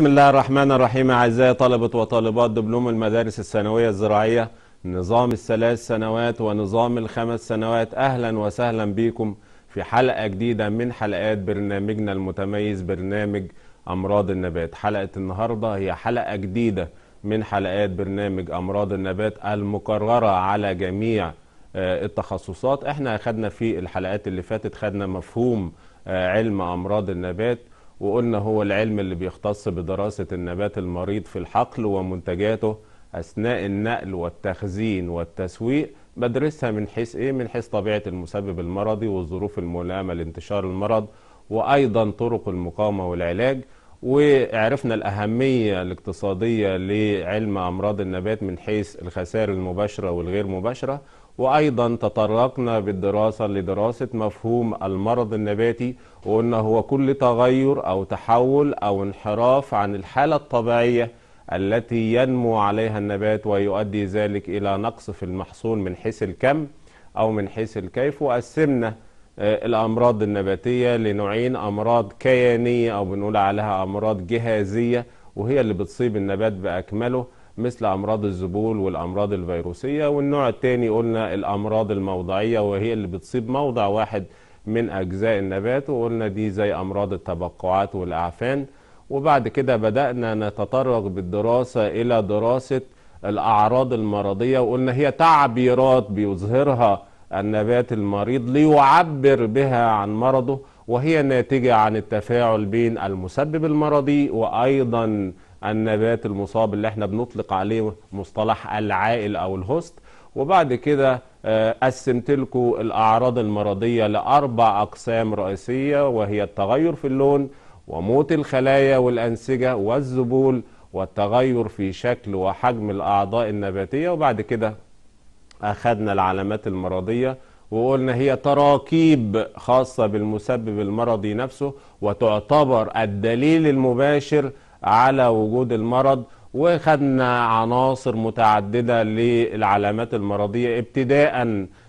بسم الله الرحمن الرحيم أعزائي طلبة وطالبات دبلوم المدارس الثانوية الزراعية نظام الثلاث سنوات ونظام الخمس سنوات أهلا وسهلا بكم في حلقة جديدة من حلقات برنامجنا المتميز برنامج أمراض النبات حلقة النهاردة هي حلقة جديدة من حلقات برنامج أمراض النبات المكررة على جميع آه، التخصصات احنا خدنا في الحلقات اللي فاتت خدنا مفهوم آه، علم أمراض النبات وقلنا هو العلم اللي بيختص بدراسة النبات المريض في الحقل ومنتجاته أثناء النقل والتخزين والتسويق بدرسها من حيث إيه؟ من حيث طبيعة المسبب المرضي والظروف الملائمة لانتشار المرض وأيضا طرق المقاومة والعلاج وعرفنا الأهمية الاقتصادية لعلم أمراض النبات من حيث الخسائر المباشرة والغير مباشرة وأيضا تطرقنا بالدراسة لدراسة مفهوم المرض النباتي وقلنا هو كل تغير أو تحول أو انحراف عن الحالة الطبيعية التي ينمو عليها النبات ويؤدي ذلك إلى نقص في المحصول من حيث الكم أو من حيث الكيف وقسمنا آه، الأمراض النباتية لنوعين أمراض كيانية أو بنقول عليها أمراض جهازية وهي اللي بتصيب النبات بأكمله مثل أمراض الذبول والأمراض الفيروسية والنوع الثاني قلنا الأمراض الموضعية وهي اللي بتصيب موضع واحد من أجزاء النبات وقلنا دي زي أمراض التبقعات والأعفان وبعد كده بدأنا نتطرق بالدراسة إلى دراسة الأعراض المرضية وقلنا هي تعبيرات بيظهرها النبات المريض ليعبر بها عن مرضه وهي ناتجة عن التفاعل بين المسبب المرضي وأيضا النبات المصاب اللي احنا بنطلق عليه مصطلح العائل أو الهوست وبعد كده آه، قسمت لكم الاعراض المرضيه لاربع اقسام رئيسيه وهي التغير في اللون وموت الخلايا والانسجه والذبول والتغير في شكل وحجم الاعضاء النباتيه وبعد كده اخذنا العلامات المرضيه وقلنا هي تراكيب خاصه بالمسبب المرضي نفسه وتعتبر الدليل المباشر على وجود المرض وخدنا عناصر متعددة للعلامات المرضية ابتداء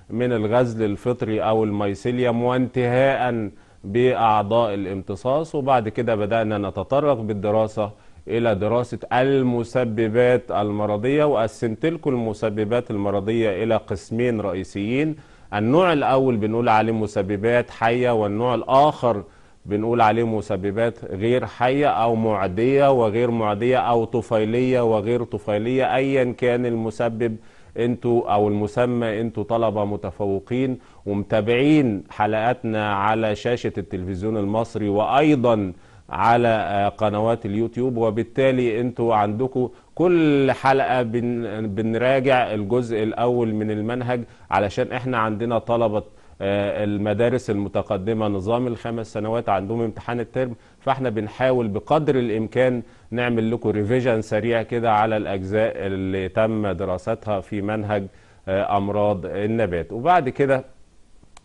من الغزل الفطري أو الميسيليوم وانتهاء بأعضاء الامتصاص وبعد كده بدأنا نتطرق بالدراسة إلى دراسة المسببات المرضية وقسمت لكم المسببات المرضية إلى قسمين رئيسيين النوع الأول بنقول عليه مسببات حية والنوع الآخر بنقول عليه مسببات غير حية أو معدية وغير معدية أو طفيلية وغير طفيلية أيا كان المسبب انتوا أو المسمى انتوا طلبة متفوقين ومتابعين حلقاتنا على شاشة التلفزيون المصري وأيضا على آه، قنوات اليوتيوب وبالتالي انتوا عندكم كل حلقة بن بنراجع الجزء الأول من المنهج علشان احنا عندنا طلبة آه، المدارس المتقدمه نظام الخمس سنوات عندهم امتحان الترم فاحنا بنحاول بقدر الامكان نعمل لكم ريفيجن سريع كده على الاجزاء اللي تم دراستها في منهج آه، امراض النبات وبعد كده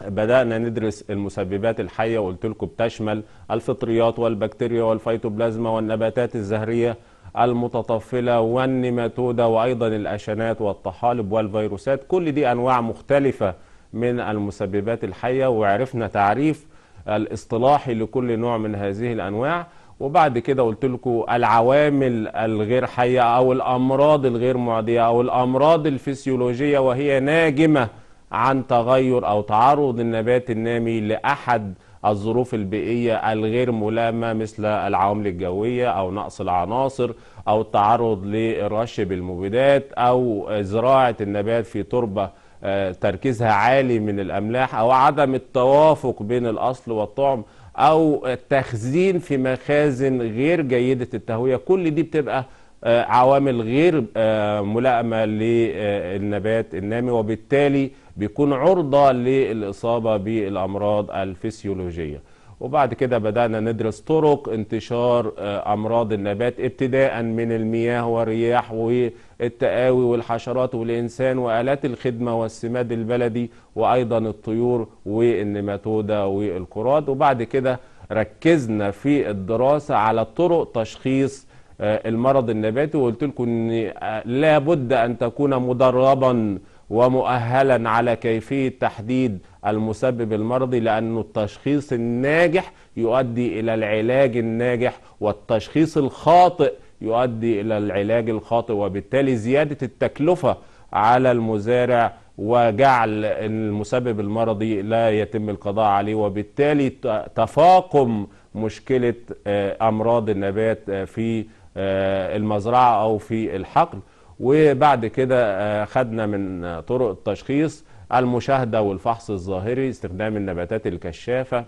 بدأنا ندرس المسببات الحية وقلت لكم بتشمل الفطريات والبكتيريا والفيتوبلازما والنباتات الزهرية المتطفلة والنيماتودة وأيضا الأشنات والطحالب والفيروسات كل دي أنواع مختلفة من المسببات الحية وعرفنا تعريف الاصطلاحي لكل نوع من هذه الأنواع وبعد كده قلت لكم العوامل الغير حية أو الأمراض الغير معدية أو الأمراض الفسيولوجية وهي ناجمة عن تغير أو تعرض النبات النامي لأحد الظروف البيئية الغير ملائمة مثل العوامل الجوية أو نقص العناصر أو التعرض للرش بالمبيدات أو زراعة النبات في تربة آه، تركيزها عالي من الأملاح أو عدم التوافق بين الأصل والطعم أو التخزين في مخازن غير جيدة التهوية كل دي بتبقى آه، عوامل غير آه، ملائمة للنبات النامي وبالتالي بيكون عرضة للإصابة بالأمراض الفسيولوجية وبعد كده بدأنا ندرس طرق انتشار أمراض النبات ابتداء من المياه والرياح و التقاوي والحشرات والإنسان وآلات الخدمة والسماد البلدي وأيضا الطيور والنماتودة والكراد وبعد كده ركزنا في الدراسة على طرق تشخيص آه، المرض النباتي وقلت لكم ان آه، لابد ان تكون مدربا ومؤهلا على كيفيه تحديد المسبب المرضي لأن التشخيص الناجح يؤدي إلى العلاج الناجح والتشخيص الخاطئ يؤدي إلى العلاج الخاطئ وبالتالي زيادة التكلفة على المزارع وجعل المسبب المرضي لا يتم القضاء عليه وبالتالي تفاقم مشكلة آه، أمراض النبات آه، في آه، المزرعة أو في الحقل وبعد كده خدنا من طرق التشخيص المشاهدة والفحص الظاهري استخدام النباتات الكشافة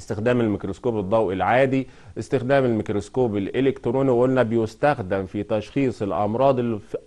استخدام الميكروسكوب الضوئي العادي استخدام الميكروسكوب الالكتروني وقلنا بيستخدم في تشخيص الامراض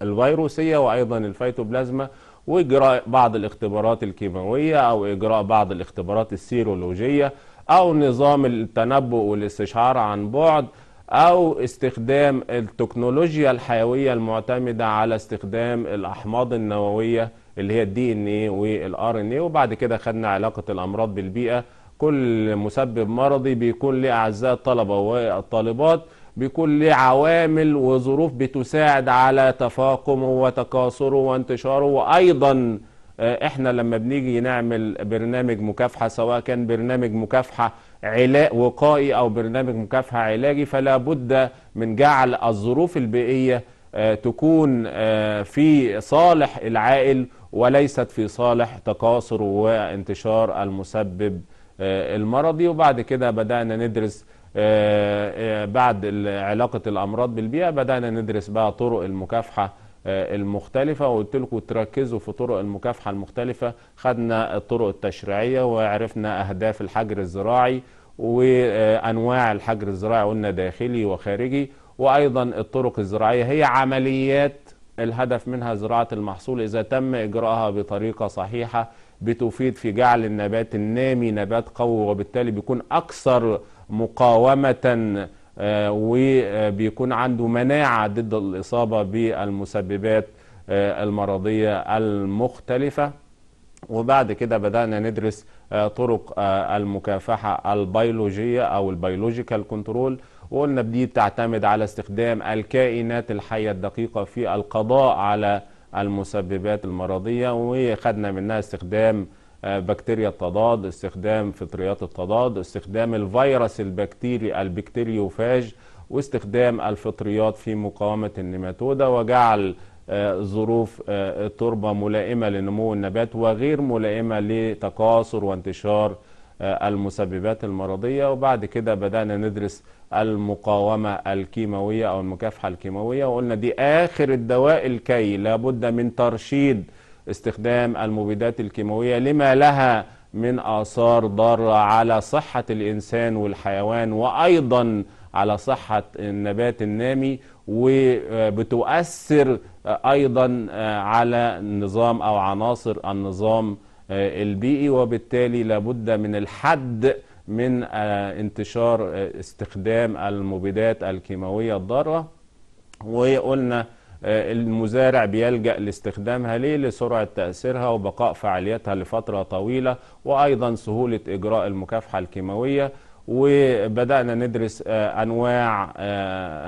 الفيروسيه وايضا الفيتوبلازما واجراء بعض الاختبارات الكيماويه او اجراء بعض الاختبارات السيرولوجيه او نظام التنبؤ والاستشعار عن بعد او استخدام التكنولوجيا الحيويه المعتمده على استخدام الاحماض النوويه اللي هي الدي ان ايه والار ان ايه وبعد كده خدنا علاقه الامراض بالبيئه كل مسبب مرضي بيكون ليه أعزاء الطلبة والطالبات بيكون ليه عوامل وظروف بتساعد على تفاقمه وتكاثره وانتشاره وأيضا آه، احنا لما بنيجي نعمل برنامج مكافحة سواء كان برنامج مكافحة علاج وقائي أو برنامج مكافحة علاجي فلا بد من جعل الظروف البيئية آه، تكون آه، في صالح العائل وليست في صالح تكاثر وانتشار المسبب آه، المرضي وبعد كده بدأنا ندرس آه، آه، بعد علاقة الأمراض بالبيئة بدأنا ندرس بقى طرق المكافحة المختلفة وقلت لكم تركزوا في طرق المكافحة المختلفة خدنا الطرق التشريعية وعرفنا أهداف الحجر الزراعي وأنواع الحجر الزراعي قلنا داخلي وخارجي وأيضا الطرق الزراعية هي عمليات الهدف منها زراعة المحصول إذا تم إجراءها بطريقة صحيحة بتفيد في جعل النبات النامي نبات قوي وبالتالي بيكون أكثر مقاومة آه، وبيكون عنده مناعة ضد الإصابة بالمسببات آه، المرضية المختلفة وبعد كده بدأنا ندرس آه، طرق المكافحة البيولوجية أو البيولوجيكال كنترول وقلنا دي بتعتمد على استخدام الكائنات الحية الدقيقة في القضاء على المسببات المرضية وخدنا منها استخدام آه، بكتيريا التضاد استخدام فطريات التضاد استخدام الفيروس البكتيري البكتيريوفاج واستخدام الفطريات في مقاومة النماتودة وجعل آه، ظروف آه، التربة ملائمة لنمو النبات وغير ملائمة لتكاثر وانتشار آه، المسببات المرضية وبعد كده بدأنا ندرس المقاومة الكيماوية أو المكافحة الكيماوية وقلنا دي آخر الدواء الكي لابد من ترشيد استخدام المبيدات الكيماوية لما لها من آثار ضارة على صحة الإنسان والحيوان وأيضا على صحة النبات النامي وبتؤثر أيضا آه، على نظام أو عناصر النظام آه، البيئي وبالتالي لابد من الحد من آه، انتشار آه، استخدام المبيدات الكيماوية الضارة وقلنا المزارع بيلجأ لاستخدامها ليه لسرعة تأثيرها وبقاء فعاليتها لفترة طويلة وأيضا سهولة إجراء المكافحة الكيماوية وبدأنا ندرس أنواع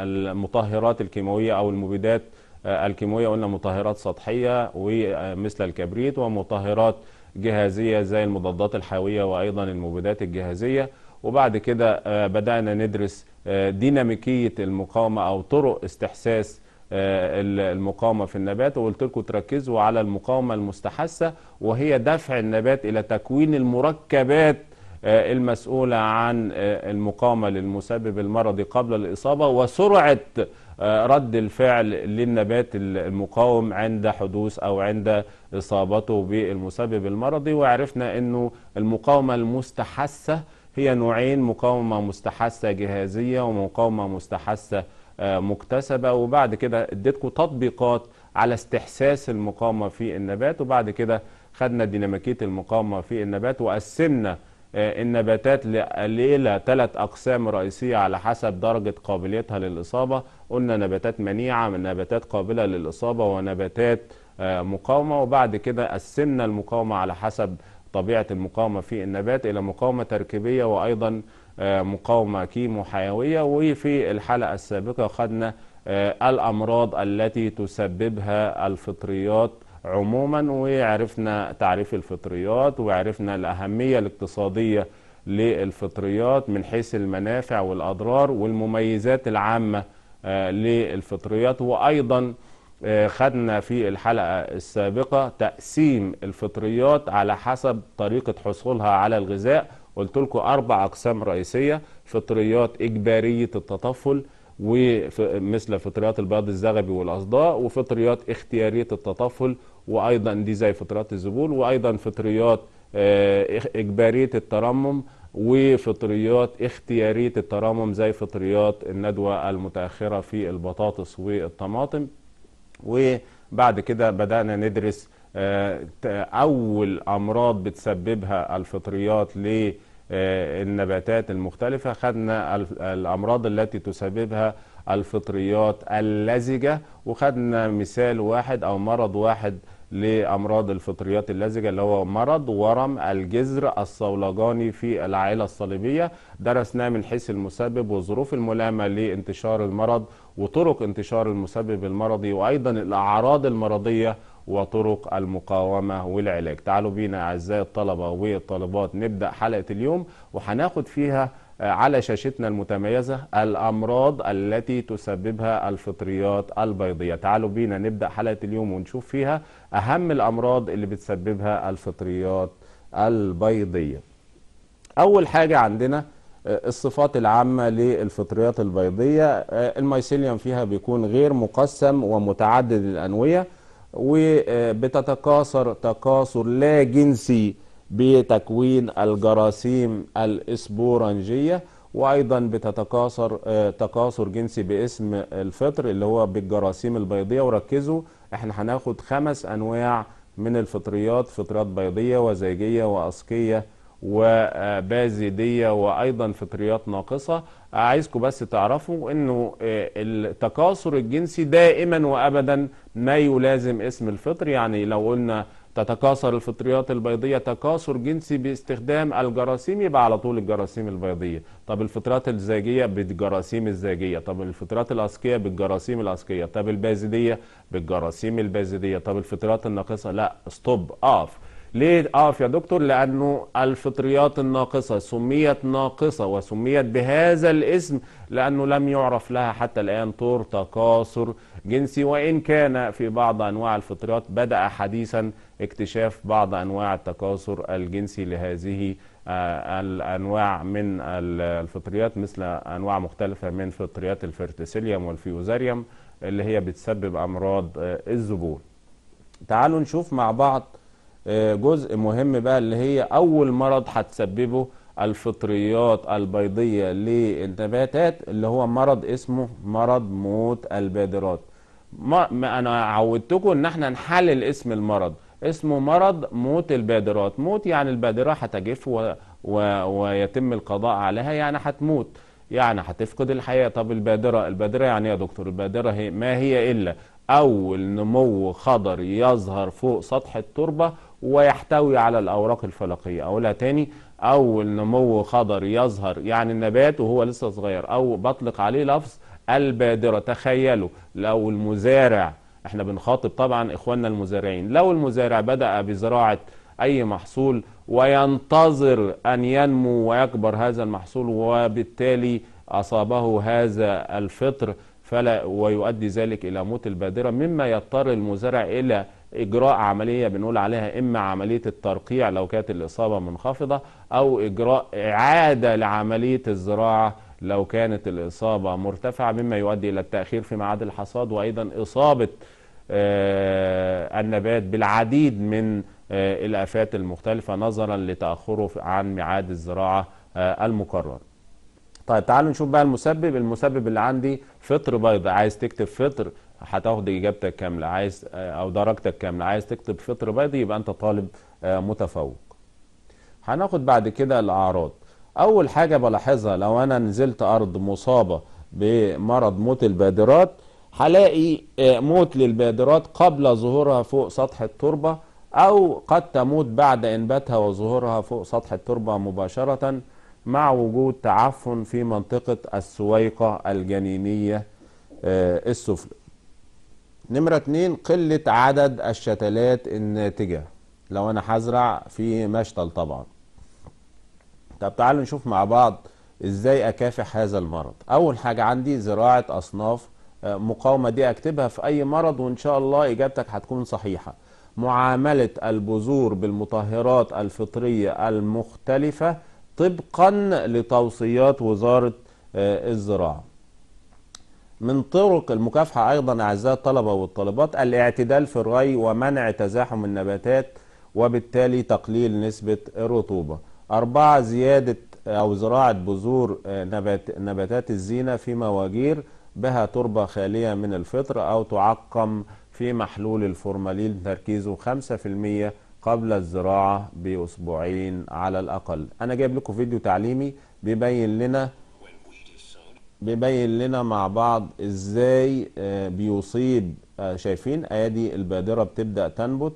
المطهرات الكيماوية أو المبيدات الكيماوية قلنا مطهرات سطحية ومثل الكبريت ومطهرات جهازية زي المضادات الحيوية وأيضا المبيدات الجهازية وبعد كده آه، بدأنا ندرس آه، ديناميكية المقاومة أو طرق استحساس آه، المقاومة في النبات وقلت لكم تركزوا على المقاومة المستحثة وهي دفع النبات إلى تكوين المركبات المسؤولة عن المقاومة للمسبب المرضي قبل الإصابة وسرعة رد الفعل للنبات المقاوم عند حدوث أو عند اصابته بالمسبب المرضي وعرفنا انه المقاومه المستحثه هي نوعين مقاومه مستحثه جهازيه ومقاومه مستحثه آه، مكتسبه وبعد كده اديتكم تطبيقات على استحساس المقاومه في النبات وبعد كده خدنا ديناميكيه المقاومه في النبات وقسمنا آه، النباتات لإلى ثلاث أقسام رئيسية على حسب درجة قابليتها للإصابة قلنا نباتات منيعة من نباتات قابلة للإصابة ونباتات آه، مقاومة وبعد كده قسمنا المقاومة على حسب طبيعة المقاومة في النبات إلى مقاومة تركيبية وأيضا آه، مقاومة كيمو حيوية وفي الحلقة السابقة خدنا آه، الأمراض التي تسببها الفطريات عموما وعرفنا تعريف الفطريات وعرفنا الأهمية الاقتصادية للفطريات من حيث المنافع والأضرار والمميزات العامة للفطريات وأيضا آه، خدنا في الحلقة السابقة تقسيم الفطريات على حسب طريقة حصولها على الغذاء قلت لكم أربع أقسام رئيسية فطريات إجبارية التطفل ومثل فطريات البياض الزغبي والأصداء وفطريات اختيارية التطفل وأيضا دي زي فطريات الزبول وأيضا فطريات آه، إجبارية الترمم وفطريات اختيارية الترمم زي فطريات الندوة المتأخرة في البطاطس والطماطم وبعد كده بدأنا ندرس آه، أول أمراض بتسببها الفطريات للنباتات آه، المختلفة خدنا الأمراض التي تسببها الفطريات اللزجة وخدنا مثال واحد أو مرض واحد لأمراض الفطريات اللزجة اللي هو مرض ورم الجذر الصولجاني في العائلة الصليبية درسناه من حيث المسبب والظروف الملامة لانتشار المرض وطرق انتشار المسبب المرضي وأيضا الأعراض المرضية وطرق المقاومة والعلاج تعالوا بينا أعزائي الطلبة والطالبات نبدأ حلقة اليوم وهناخد فيها آه، على شاشتنا المتميزة الأمراض التي تسببها الفطريات البيضية تعالوا بينا نبدأ حلقة اليوم ونشوف فيها أهم الأمراض اللي بتسببها الفطريات البيضية أول حاجة عندنا آه، الصفات العامة للفطريات البيضية آه، المايسيليوم فيها بيكون غير مقسم ومتعدد الأنوية وبتتكاثر تكاثر لا جنسي بتكوين الجراثيم الإسبورنجية وأيضا بتتكاثر آه، تكاثر جنسي باسم الفطر اللي هو بالجراثيم البيضية وركزوا احنا هناخد خمس أنواع من الفطريات فطريات بيضية وزيجية وأسقية وبازيدية وأيضا فطريات ناقصة عايزكم بس تعرفوا أنه آه، التكاثر الجنسي دائما وأبدا ما يلازم اسم الفطر يعني لو قلنا تتكاثر الفطريات البيضية تكاثر جنسي باستخدام الجراثيم يبقى على طول الجراثيم البيضية طب الفطرات الزاجية بالجراثيم الزاجية طب الفطرات الاسكيه بالجراثيم الاسكيه طب البازدية بالجراثيم البازدية طب الفطرات الناقصة لا ستوب أقف ليه اقف آه، يا دكتور لانه الفطريات الناقصه سميت ناقصه وسميت بهذا الاسم لانه لم يعرف لها حتى الان طور تكاثر جنسي وان كان في بعض انواع الفطريات بدا حديثا اكتشاف بعض انواع التكاثر الجنسي لهذه آه، الانواع من الفطريات مثل انواع مختلفه من فطريات الفرتسيليوم والفيوزاريوم اللي هي بتسبب امراض آه، الزبون تعالوا نشوف مع بعض جزء مهم بقى اللي هي اول مرض هتسببه الفطريات البيضيه للنباتات اللي هو مرض اسمه مرض موت البادرات ما انا عودتكم ان احنا نحلل اسم المرض اسمه مرض موت البادرات موت يعني البادره هتجف و... و... ويتم القضاء عليها يعني هتموت يعني هتفقد الحياه طب البادره البادره يعني ايه يا دكتور البادره هي ما هي الا اول نمو خضري يظهر فوق سطح التربه ويحتوي على الأوراق الفلقية أقولها تاني أول نمو خضر يظهر يعني النبات وهو لسه صغير أو بطلق عليه لفظ البادرة تخيلوا لو المزارع احنا بنخاطب طبعا إخواننا المزارعين لو المزارع بدأ بزراعة أي محصول وينتظر أن ينمو ويكبر هذا المحصول وبالتالي أصابه هذا الفطر فلا ويؤدي ذلك إلى موت البادرة مما يضطر المزارع إلى اجراء عمليه بنقول عليها اما عمليه الترقيع لو كانت الاصابه منخفضه او اجراء اعاده لعمليه الزراعه لو كانت الاصابه مرتفعه مما يؤدي الى التاخير في ميعاد الحصاد وايضا اصابه آه، النبات بالعديد من آه، الافات المختلفه نظرا لتاخره عن ميعاد الزراعه آه، المقرر. طيب تعالوا نشوف بقى المسبب، المسبب اللي عندي فطر بيض، عايز تكتب فطر هتاخد اجابتك كامله عايز او درجتك كامله عايز تكتب فطر بادي يبقى انت طالب آه، متفوق هناخد بعد كده الاعراض اول حاجه بلاحظها لو انا نزلت ارض مصابه بمرض موت البادرات هلاقي آه، موت للبادرات قبل ظهورها فوق سطح التربه او قد تموت بعد انباتها وظهورها فوق سطح التربه مباشره مع وجود تعفن في منطقه السويقه الجنينيه آه، السفلى نمرة اتنين قلة عدد الشتلات الناتجة لو انا هزرع في مشتل طبعا طب تعالوا نشوف مع بعض ازاي اكافح هذا المرض اول حاجة عندي زراعة اصناف آه، مقاومة دي اكتبها في اي مرض وان شاء الله اجابتك هتكون صحيحة معاملة البذور بالمطهرات الفطرية المختلفة طبقا لتوصيات وزارة آه، الزراعة من طرق المكافحة أيضا أعزائي الطلبة والطالبات الاعتدال في الري ومنع تزاحم النباتات وبالتالي تقليل نسبة الرطوبة أربعة زيادة أو زراعة بذور آه، نبات نباتات الزينة في مواجير بها تربة خالية من الفطر أو تعقم في محلول الفورمالين تركيزه 5% قبل الزراعة بأسبوعين على الأقل أنا جايب لكم فيديو تعليمي بيبين لنا بيبين لنا مع بعض ازاي آه، بيصيب آه، شايفين ايادي البادره بتبدا تنبت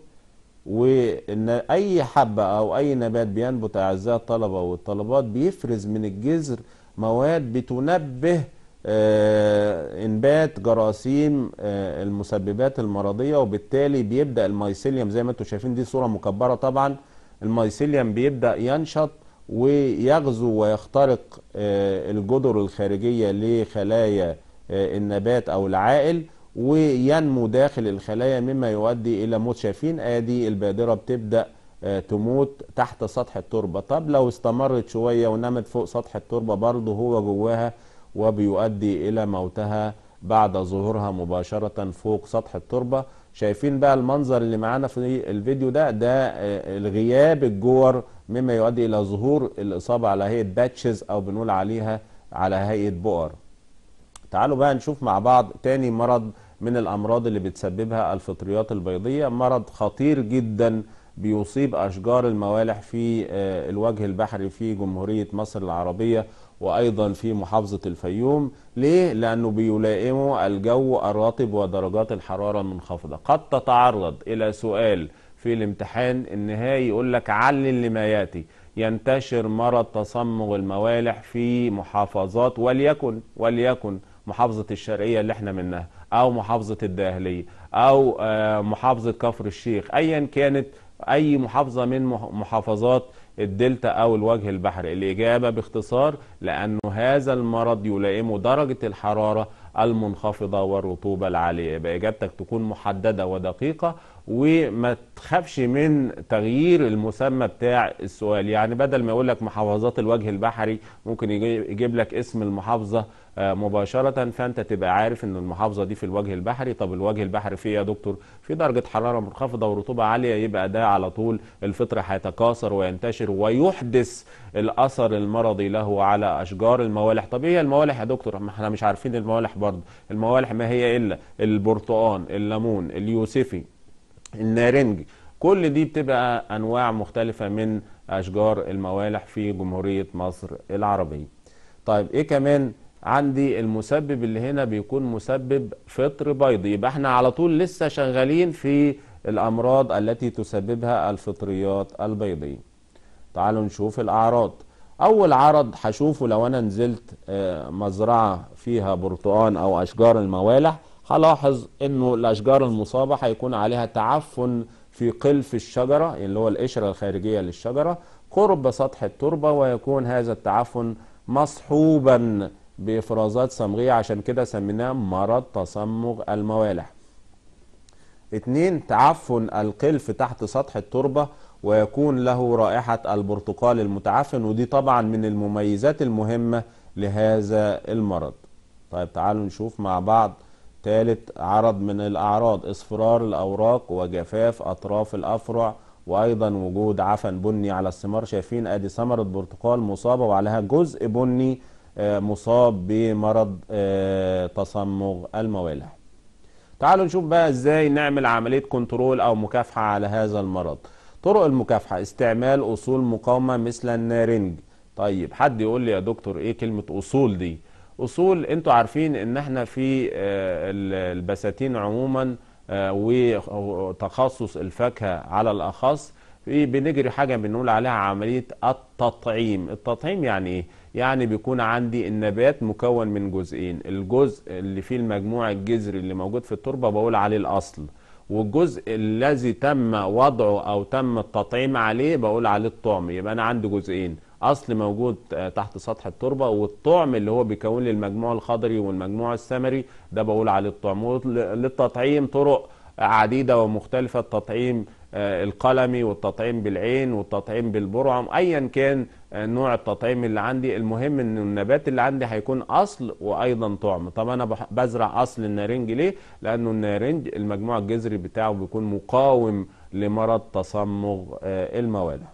وان اي حبه او اي نبات بينبت اعزائي الطلبه والطلبات بيفرز من الجذر مواد بتنبه آه، انبات جراثيم المسببات المرضيه وبالتالي بيبدا المايسيليوم زي ما انتم شايفين دي صوره مكبره طبعا المايسيليوم بيبدا ينشط ويغزو ويخترق آه، الجدر الخارجية لخلايا آه، النبات أو العائل وينمو داخل الخلايا مما يؤدي إلى موت شايفين آدي البادرة بتبدأ آه، تموت تحت سطح التربة طب لو استمرت شوية ونمت فوق سطح التربة برضه هو جواها وبيؤدي إلى موتها بعد ظهورها مباشرة فوق سطح التربة شايفين بقى المنظر اللي معانا في الفيديو ده ده آه، الغياب الجور مما يؤدي الى ظهور الاصابه على هيئه باتشز او بنقول عليها على هيئه بؤر تعالوا بقى نشوف مع بعض تاني مرض من الامراض اللي بتسببها الفطريات البيضيه مرض خطير جدا بيصيب أشجار الموالح في آه، الوجه البحري في جمهورية مصر العربية وأيضا في محافظة الفيوم ليه؟ لأنه بيلائمه الجو الرطب ودرجات الحرارة المنخفضة قد تتعرض إلى سؤال في الامتحان النهائي يقول لك علل لما ياتي ينتشر مرض تصمغ الموالح في محافظات وليكن وليكن محافظة الشرقية اللي احنا منها أو محافظة الداهلية أو آه، محافظة كفر الشيخ أيا كانت أي محافظة من محافظات الدلتا أو الوجه البحري الإجابة باختصار لأن هذا المرض يلائمه درجة الحرارة المنخفضة والرطوبة العالية يبقى إجابتك تكون محددة ودقيقة وما تخافش من تغيير المسمى بتاع السؤال يعني بدل ما يقول لك محافظات الوجه البحري ممكن يجيب لك اسم المحافظة آه، مباشره فانت تبقى عارف ان المحافظه دي في الوجه البحري طب الوجه البحري فيه يا دكتور في درجه حراره منخفضه ورطوبه عاليه يبقى ده على طول الفطر هيتكاثر وينتشر ويحدث الاثر المرضي له على اشجار الموالح طب ايه الموالح يا دكتور ما احنا مش عارفين الموالح برضه الموالح ما هي الا البرتقان الليمون اليوسفي النارنج كل دي بتبقى انواع مختلفه من اشجار الموالح في جمهوريه مصر العربيه طيب ايه كمان عندي المسبب اللي هنا بيكون مسبب فطر بيضي يبقى احنا على طول لسه شغالين في الأمراض التي تسببها الفطريات البيضية تعالوا نشوف الأعراض أول عرض هشوفه لو أنا نزلت آه، مزرعة فيها برتقان أو أشجار الموالح هلاحظ أنه الأشجار المصابة هيكون عليها تعفن في قلف الشجرة اللي هو القشرة الخارجية للشجرة قرب سطح التربة ويكون هذا التعفن مصحوبا بإفرازات صمغية عشان كده سميناه مرض تصمغ الموالح اتنين تعفن القلف تحت سطح التربة ويكون له رائحة البرتقال المتعفن ودي طبعا من المميزات المهمة لهذا المرض طيب تعالوا نشوف مع بعض ثالث عرض من الأعراض اصفرار الأوراق وجفاف أطراف الأفرع وأيضا وجود عفن بني على الثمار شايفين أدي ثمرة برتقال مصابة وعليها جزء بني آه، مصاب بمرض آه، تصمغ الموالح تعالوا نشوف بقى ازاي نعمل عملية كنترول او مكافحة على هذا المرض طرق المكافحة استعمال اصول مقاومة مثل النارنج طيب حد يقول لي يا دكتور ايه كلمة اصول دي اصول انتوا عارفين ان احنا في آه، البساتين عموما وتخصص الفاكهة على الاخص بنجري حاجة بنقول عليها عملية التطعيم التطعيم يعني ايه يعني بيكون عندي النبات مكون من جزئين الجزء اللي فيه المجموع الجذري اللي موجود في التربة بقول عليه الأصل والجزء الذي تم وضعه أو تم التطعيم عليه بقول عليه الطعم يبقى أنا عندي جزئين أصل موجود تحت سطح التربة والطعم اللي هو بيكون لي المجموع الخضري والمجموع السمري ده بقول عليه الطعم وللتطعيم طرق عديدة ومختلفة التطعيم آه، القلمي والتطعيم بالعين والتطعيم بالبرعم ايا كان آه، نوع التطعيم اللي عندي المهم ان النبات اللي عندي هيكون اصل وايضا طعم طب انا بزرع اصل النارنج ليه لانه النارنج المجموع الجذري بتاعه بيكون مقاوم لمرض تصمغ آه، الموالح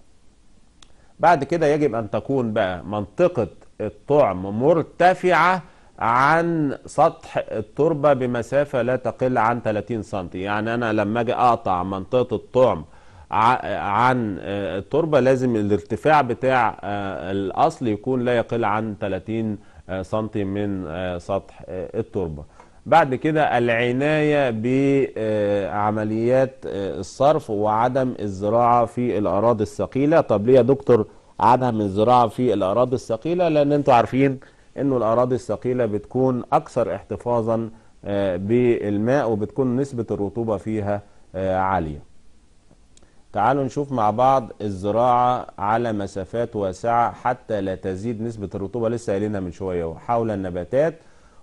بعد كده يجب ان تكون بقى منطقه الطعم مرتفعه عن سطح التربة بمسافة لا تقل عن 30 سم يعني أنا لما أجي أقطع منطقة الطعم عن آه، التربة لازم الارتفاع بتاع آه، الأصل يكون لا يقل عن 30 آه، سم من سطح التربة بعد كده العناية بعمليات الصرف وعدم الزراعة في الأراضي الثقيلة طب ليه يا دكتور عدم الزراعة في الأراضي الثقيلة لأن أنتوا عارفين انه الاراضي الثقيله بتكون اكثر احتفاظا آه، بالماء وبتكون نسبه الرطوبه فيها آه، عاليه تعالوا نشوف مع بعض الزراعة على مسافات واسعة حتى لا تزيد نسبة الرطوبة لسه قايلينها من شوية حول النباتات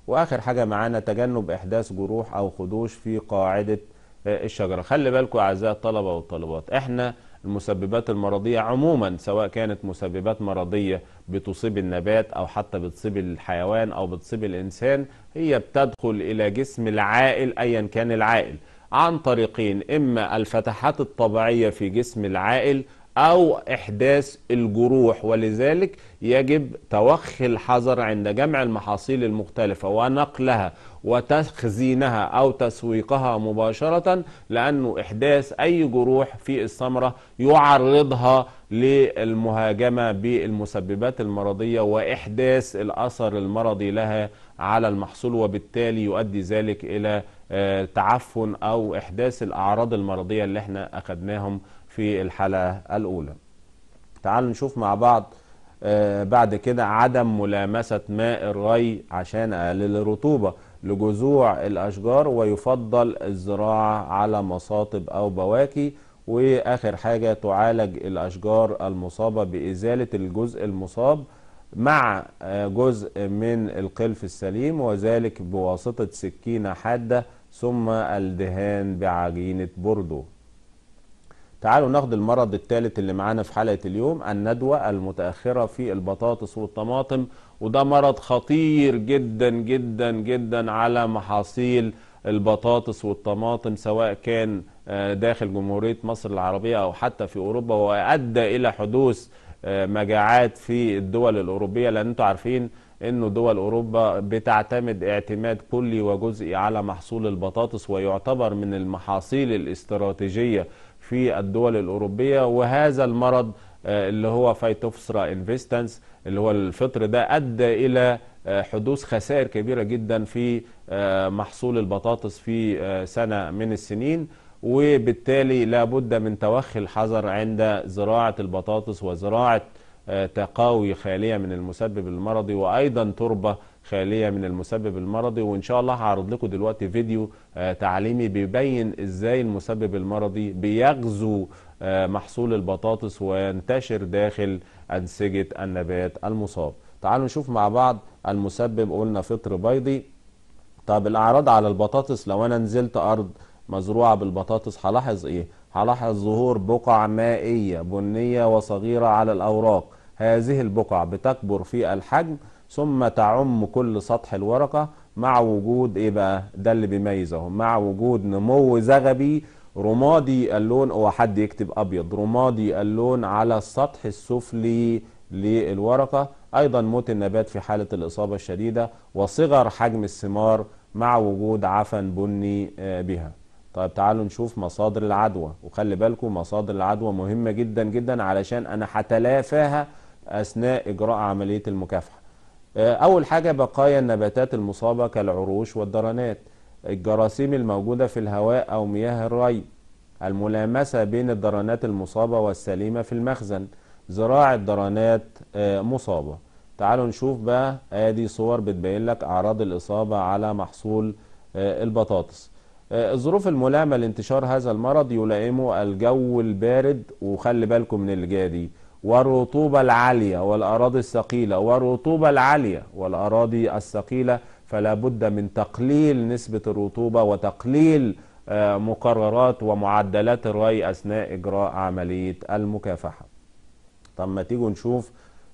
وآخر حاجة معانا تجنب إحداث جروح أو خدوش في قاعدة آه، الشجرة خلي بالكم أعزائي الطلبة والطالبات إحنا المسببات المرضية عموما سواء كانت مسببات مرضية بتصيب النبات أو حتى بتصيب الحيوان أو بتصيب الإنسان هي بتدخل إلى جسم العائل أيا كان العائل عن طريقين إما الفتحات الطبيعية في جسم العائل أو إحداث الجروح ولذلك يجب توخي الحذر عند جمع المحاصيل المختلفة ونقلها وتخزينها أو تسويقها مباشرة لأنه إحداث أي جروح في الثمرة يعرضها للمهاجمة بالمسببات المرضية وإحداث الأثر المرضي لها على المحصول وبالتالي يؤدي ذلك إلى آه، تعفن أو إحداث الأعراض المرضية اللي احنا أخدناهم في الحلقة الأولى تعالوا نشوف مع بعض آه، بعد كده عدم ملامسة ماء الري عشان أقلل الرطوبة لجذوع الأشجار ويفضل الزراعة على مصاطب أو بواكي وآخر حاجة تعالج الأشجار المصابة بإزالة الجزء المصاب مع آه، جزء من القلف السليم وذلك بواسطة سكينة حادة ثم الدهان بعجينة بوردو تعالوا ناخد المرض الثالث اللي معانا في حلقة اليوم الندوة المتأخرة في البطاطس والطماطم وده مرض خطير جدا جدا جدا على محاصيل البطاطس والطماطم سواء كان آه، داخل جمهورية مصر العربية أو حتى في أوروبا وأدى إلى حدوث آه، مجاعات في الدول الأوروبية لأن أنتم عارفين انه دول اوروبا بتعتمد اعتماد كلي وجزئي على محصول البطاطس ويعتبر من المحاصيل الاستراتيجيه في الدول الأوروبية وهذا المرض آه، اللي هو فيتوفسرا انفستنس اللي هو الفطر ده أدى إلى آه، حدوث خسائر كبيرة جدا في آه، محصول البطاطس في سنة من السنين وبالتالي لابد من توخي الحذر عند زراعة البطاطس وزراعة تقاوي خالية من المسبب المرضي وأيضا تربة خاليه من المسبب المرضي وان شاء الله هعرض لكم دلوقتي فيديو آه، تعليمي بيبين ازاي المسبب المرضي بيغزو آه، محصول البطاطس وينتشر داخل انسجه النبات المصاب تعالوا نشوف مع بعض المسبب قلنا فطر بيضي طب الاعراض على البطاطس لو انا نزلت ارض مزروعه بالبطاطس هلاحظ ايه هلاحظ ظهور بقع مائيه بنيه وصغيره على الاوراق هذه البقع بتكبر في الحجم ثم تعم كل سطح الورقة مع وجود ايه بقى ده اللي بيميزه مع وجود نمو زغبي رمادي اللون هو حد يكتب ابيض رمادي اللون على السطح السفلي للورقة ايضا موت النبات في حالة الاصابة الشديدة وصغر حجم الثمار مع وجود عفن بني آه، بها طيب تعالوا نشوف مصادر العدوى وخلي بالكم مصادر العدوى مهمة جدا جدا علشان انا هتلافاها اثناء اجراء عملية المكافحة آه، أول حاجة بقايا النباتات المصابة كالعروش والدرانات الجراثيم الموجودة في الهواء أو مياه الري الملامسة بين الدرانات المصابة والسليمة في المخزن زراعة درانات آه، مصابة تعالوا نشوف بقى ادي صور بتبين لك أعراض الإصابة على محصول آه، البطاطس الظروف الملامة لانتشار هذا المرض يلائمه الجو البارد وخلي بالكم من اللي دي والرطوبة العالية والأراضي الثقيلة والرطوبة العالية والأراضي الثقيلة فلا بد من تقليل نسبة الرطوبة وتقليل آه، مقررات ومعدلات الري أثناء إجراء عملية المكافحة طب ما تيجوا نشوف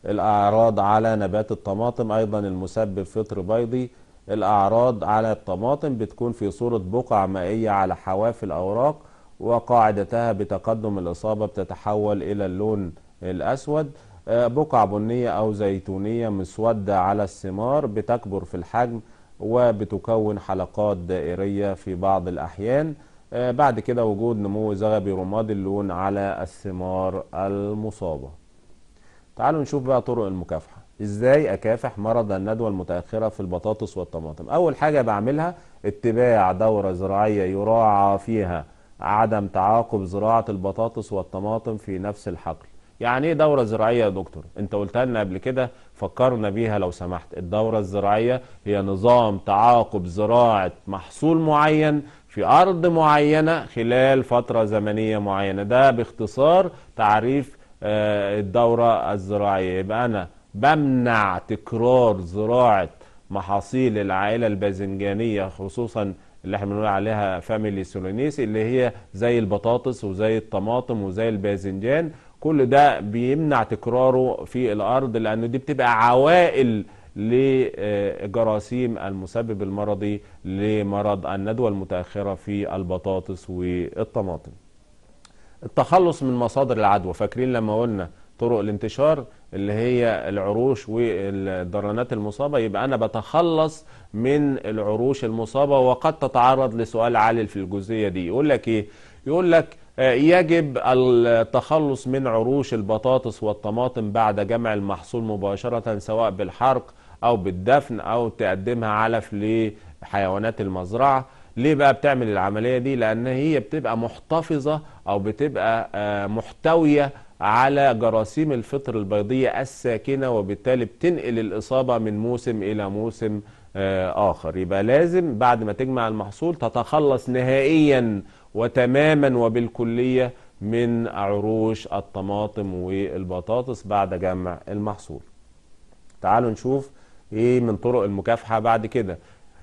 الأعراض على نبات الطماطم أيضا المسبب فطر بيضي الأعراض على الطماطم بتكون في صورة بقع مائية على حواف الأوراق وقاعدتها بتقدم الإصابة بتتحول إلى اللون الأسود آه، بقع بنية أو زيتونية مسودة على الثمار بتكبر في الحجم وبتكون حلقات دائرية في بعض الأحيان آه، بعد كده وجود نمو زغبي رمادي اللون على الثمار المصابة تعالوا نشوف بقى طرق المكافحة ازاي اكافح مرض الندوة المتأخرة في البطاطس والطماطم اول حاجة بعملها اتباع دورة زراعية يراعى فيها عدم تعاقب زراعة البطاطس والطماطم في نفس الحقل يعني ايه دوره زراعيه يا دكتور انت قلتها لنا قبل كده فكرنا بيها لو سمحت الدوره الزراعيه هي نظام تعاقب زراعه محصول معين في ارض معينه خلال فتره زمنيه معينه ده باختصار تعريف آه، الدوره الزراعيه يبقى انا بمنع تكرار زراعه محاصيل العائله الباذنجانيه خصوصا اللي احنا بنقول عليها فاميلي سولونيس اللي هي زي البطاطس وزي الطماطم وزي الباذنجان كل ده بيمنع تكراره في الأرض لأنه دي بتبقى عوائل لجراثيم المسبب المرضي لمرض الندوة المتأخرة في البطاطس والطماطم التخلص من مصادر العدوى فاكرين لما قلنا طرق الانتشار اللي هي العروش والدرانات المصابة يبقى أنا بتخلص من العروش المصابة وقد تتعرض لسؤال عالي في الجزئية دي يقول لك إيه؟ يقول لك يجب التخلص من عروش البطاطس والطماطم بعد جمع المحصول مباشرة سواء بالحرق أو بالدفن أو تقدمها علف لحيوانات المزرعة ليه بقى بتعمل العملية دي؟ لأن هي بتبقى محتفظة أو بتبقى آه، محتوية على جراثيم الفطر البيضية الساكنة وبالتالي بتنقل الإصابة من موسم إلى موسم آه، آخر يبقى لازم بعد ما تجمع المحصول تتخلص نهائياً وتماما وبالكلية من عروش الطماطم والبطاطس بعد جمع المحصول تعالوا نشوف ايه من طرق المكافحة بعد كده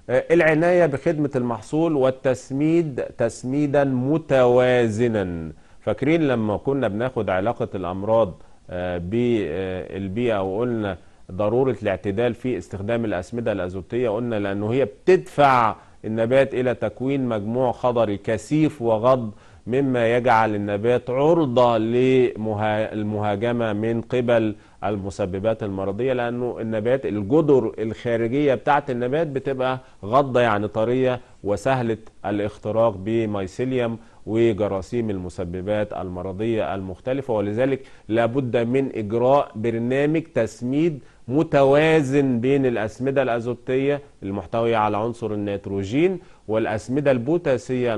آه، العناية بخدمة المحصول والتسميد تسميدا متوازنا فاكرين لما كنا بناخد علاقة الأمراض آه، بالبيئة وقلنا ضرورة الاعتدال في استخدام الأسمدة الأزوتية قلنا لأنه هي بتدفع النبات إلى تكوين مجموع خضري كثيف وغض مما يجعل النبات عرضة للمهاجمة من قبل المسببات المرضية لأنه النبات الجدر الخارجية بتاعت النبات بتبقى غضة يعني طرية وسهلة الاختراق بميسيليوم وجراثيم المسببات المرضية المختلفة ولذلك لابد من إجراء برنامج تسميد متوازن بين الأسمدة الأزوتية المحتوية على عنصر النيتروجين والأسمدة البوتاسية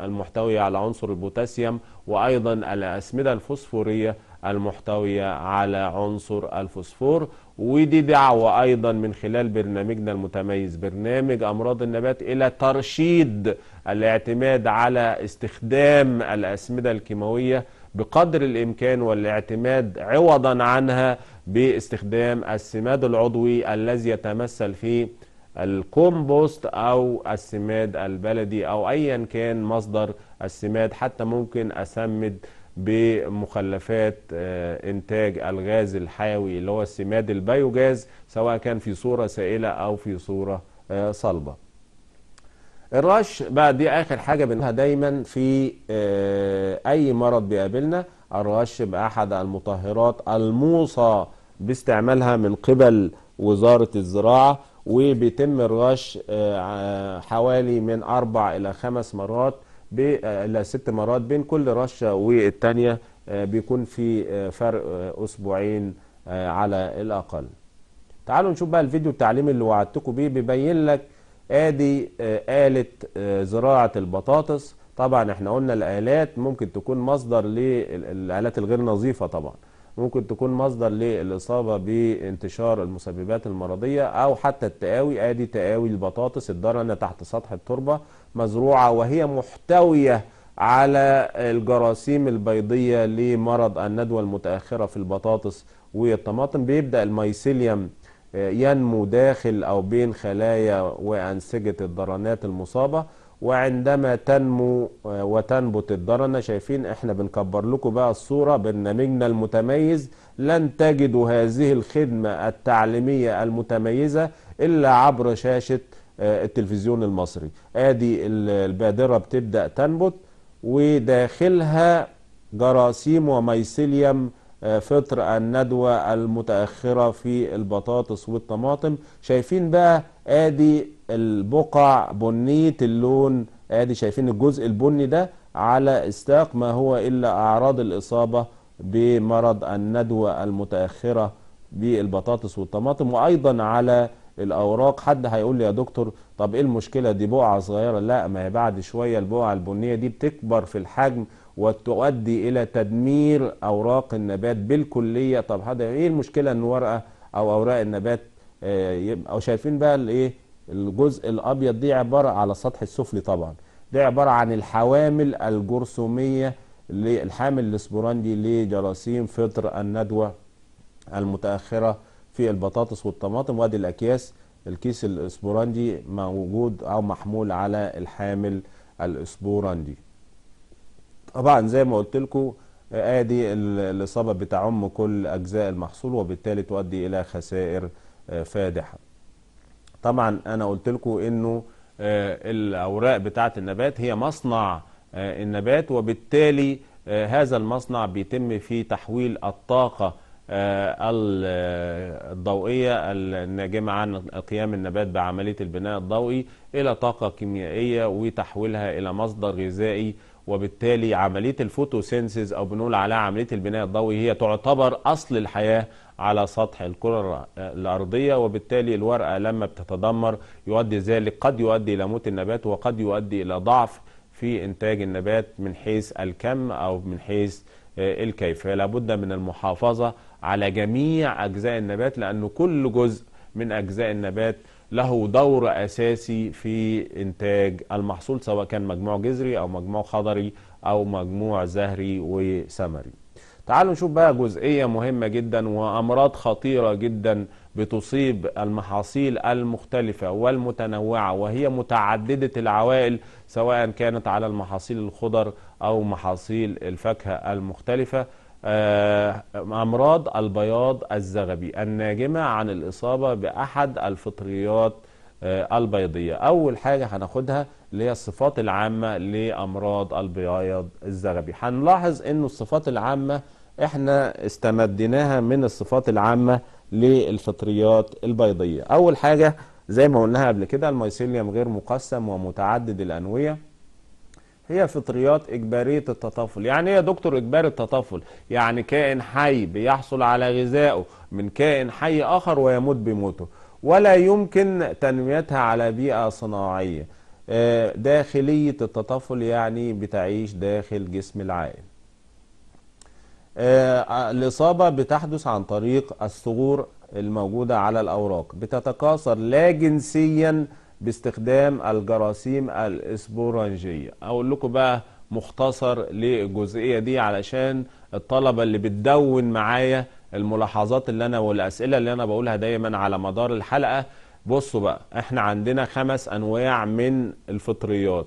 المحتوية على عنصر البوتاسيوم وأيضا الأسمدة الفوسفورية المحتوية على عنصر الفوسفور ودي دعوة أيضا من خلال برنامجنا المتميز برنامج أمراض النبات إلى ترشيد الاعتماد على استخدام الأسمدة الكيماوية بقدر الإمكان والاعتماد عوضا عنها باستخدام السماد العضوي الذي يتمثل في الكومبوست او السماد البلدي او ايا كان مصدر السماد حتى ممكن اسمد بمخلفات آه، انتاج الغاز الحيوي اللي هو السماد البيوجاز سواء كان في صوره سائله او في صوره آه، صلبه الرش بقى دي اخر حاجه بنها دايما في آه، اي مرض بيقابلنا الرش باحد المطهرات الموصى باستعمالها من قبل وزارة الزراعة وبيتم الرش آه، حوالي من أربع إلى خمس مرات آه، إلى ست مرات بين كل رشة والتانية آه، بيكون في فرق أسبوعين على الأقل تعالوا نشوف بقى الفيديو التعليمي اللي وعدتكم بيه بيبين لك ادي آلة زراعة البطاطس طبعا احنا قلنا الآلات ممكن تكون مصدر للآلات الغير نظيفة طبعا ممكن تكون مصدر للإصابة بانتشار المسببات المرضية أو حتى التقاوي آدي تقاوي البطاطس الدرنة تحت سطح التربة مزروعة وهي محتوية على الجراثيم البيضية لمرض الندوة المتأخرة في البطاطس والطماطم بيبدأ المايسيليوم آه، ينمو داخل أو بين خلايا وأنسجة الدرنات المصابة وعندما تنمو آه، وتنبت الدرنة شايفين احنا بنكبر لكم بقى الصورة برنامجنا المتميز لن تجدوا هذه الخدمة التعليمية المتميزة إلا عبر شاشة آه، التلفزيون المصري ادي البادرة بتبدأ تنبت وداخلها جراثيم وميسيليم آه، فطر الندوة المتأخرة في البطاطس والطماطم شايفين بقى ادي البقع بنية اللون ادي شايفين الجزء البني ده على استاق ما هو الا اعراض الاصابة بمرض الندوة المتأخرة بالبطاطس والطماطم وايضا على الاوراق حد هيقول لي يا دكتور طب ايه المشكلة دي بقعة صغيرة لا ما هي بعد شوية البقعة البنية دي بتكبر في الحجم وتؤدي الى تدمير اوراق النبات بالكلية طب حد ايه المشكلة ان ورقة او اوراق النبات آه، او شايفين بقى الايه الجزء الابيض دي عباره على السطح السفلي طبعا دي عباره عن الحوامل الجرثوميه للحامل الاسبوراندي لجراثيم فطر الندوه المتاخره في البطاطس والطماطم وادي الاكياس الكيس الاسبوراندي موجود او محمول على الحامل الاسبوراندي طبعا زي ما قلت لكم ادي الاصابه بتعم كل اجزاء المحصول وبالتالي تؤدي الى خسائر فادحه طبعا انا قلت لكم انه آه، الاوراق بتاعه النبات هي مصنع آه، النبات وبالتالي آه، هذا المصنع بيتم فيه تحويل الطاقه الضوئيه الناجمه عن قيام النبات بعمليه البناء الضوئي الى طاقه كيميائيه وتحويلها الى مصدر غذائي وبالتالي عمليه الفوتوسينسيز او بنقول عليها عمليه البناء الضوئي هي تعتبر اصل الحياه على سطح الكرة الأرضية وبالتالي الورقة لما بتتدمر يؤدي ذلك قد يؤدي إلى موت النبات وقد يؤدي إلى ضعف في إنتاج النبات من حيث الكم أو من حيث آه، الكيفية لابد من المحافظة على جميع أجزاء النبات لأن كل جزء من أجزاء النبات له دور أساسي في إنتاج المحصول سواء كان مجموع جذري أو مجموع خضري أو مجموع زهري وثمري تعالوا نشوف بقى جزئية مهمة جدا وأمراض خطيرة جدا بتصيب المحاصيل المختلفة والمتنوعة وهي متعددة العوائل سواء كانت على المحاصيل الخضر أو محاصيل الفاكهة المختلفة آه، أمراض البياض الزغبي الناجمة عن الإصابة بأحد الفطريات آه، البيضية أول حاجة هناخدها اللي هي الصفات العامة لأمراض البياض الزغبي هنلاحظ أنه الصفات العامة احنا استمديناها من الصفات العامة للفطريات البيضية اول حاجة زي ما قلناها قبل كده الميسيليوم غير مقسم ومتعدد الأنوية هي فطريات إجبارية التطفل يعني إيه يا دكتور إجباري التطفل يعني كائن حي بيحصل على غذائه من كائن حي آخر ويموت بموته ولا يمكن تنميتها على بيئة صناعية آه، داخلية التطفل يعني بتعيش داخل جسم العائل آه، آه، الإصابة بتحدث عن طريق الثغور الموجودة على الأوراق بتتكاثر لا جنسيا باستخدام الجراثيم الإسبورانجية أقول لكم بقى مختصر للجزئية دي علشان الطلبة اللي بتدون معايا الملاحظات اللي أنا والأسئلة اللي أنا بقولها دايما على مدار الحلقة بصوا بقى احنا عندنا خمس أنواع من الفطريات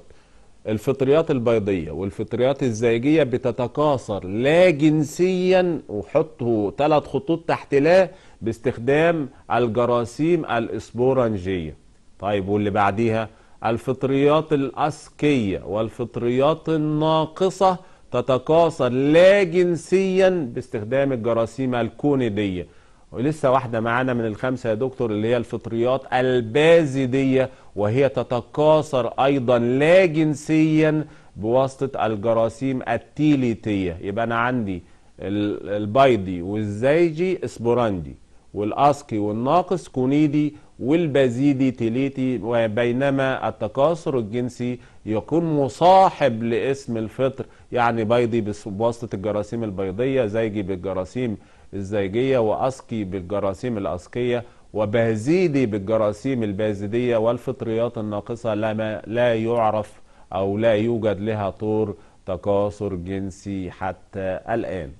الفطريات البيضية والفطريات الزيجية بتتكاثر لا جنسيا وحطه ثلاث خطوط تحت لا باستخدام الجراثيم الإسبورنجية طيب واللي بعديها الفطريات الأسكية والفطريات الناقصة تتكاثر لا جنسيا باستخدام الجراثيم الكونيديه ولسه واحدة معانا من الخمسة يا دكتور اللي هي الفطريات البازدية وهي تتكاثر أيضا لا جنسيا بواسطة الجراثيم التيليتية يبقى أنا عندي البيضي والزيجي اسبوراندي والاسكي والناقص كونيدي والبازيدي تيليتي وبينما التكاثر الجنسي يكون مصاحب لاسم الفطر يعني بيضي بواسطة الجراثيم البيضية زيجي بالجراثيم الزيجية واسكي بالجراثيم الاسكيه وبازيدي بالجراثيم البازدية والفطريات الناقصة لما لا يعرف أو لا يوجد لها طور تكاثر جنسي حتى الآن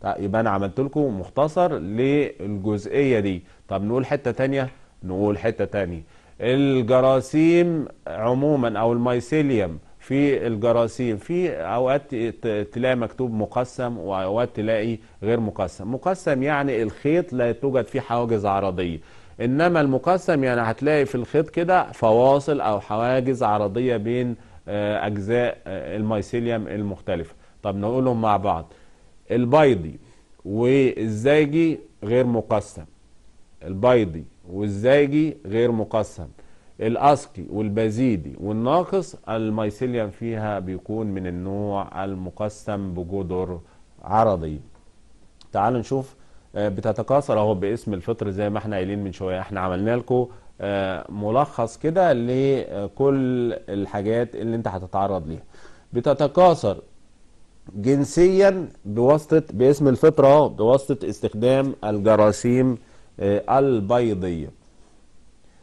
طيب يبقى أنا عملت لكم مختصر للجزئية دي طب نقول حتة تانية نقول حتة تانية الجراثيم عموما أو الميسيليوم في الجراثيم في اوقات تلاقي مكتوب مقسم واوقات تلاقي غير مقسم مقسم يعني الخيط لا توجد فيه حواجز عرضيه انما المقسم يعني هتلاقي في الخيط كده فواصل او حواجز عرضيه بين آه، اجزاء آه، المايسيليوم المختلفه طب نقولهم مع بعض البيضي والزاجي غير مقسم البيضي والزاجي غير مقسم الاسكي والبازيدي والناقص الميسيليان فيها بيكون من النوع المقسم بجدر عرضي تعالوا نشوف آه، بتتكاثر اهو باسم الفطر زي ما احنا قايلين من شويه احنا عملنا لكم آه، ملخص كده لكل الحاجات اللي انت هتتعرض ليها بتتكاثر جنسيا بواسطه باسم الفطره بواسطه استخدام الجراثيم آه، البيضيه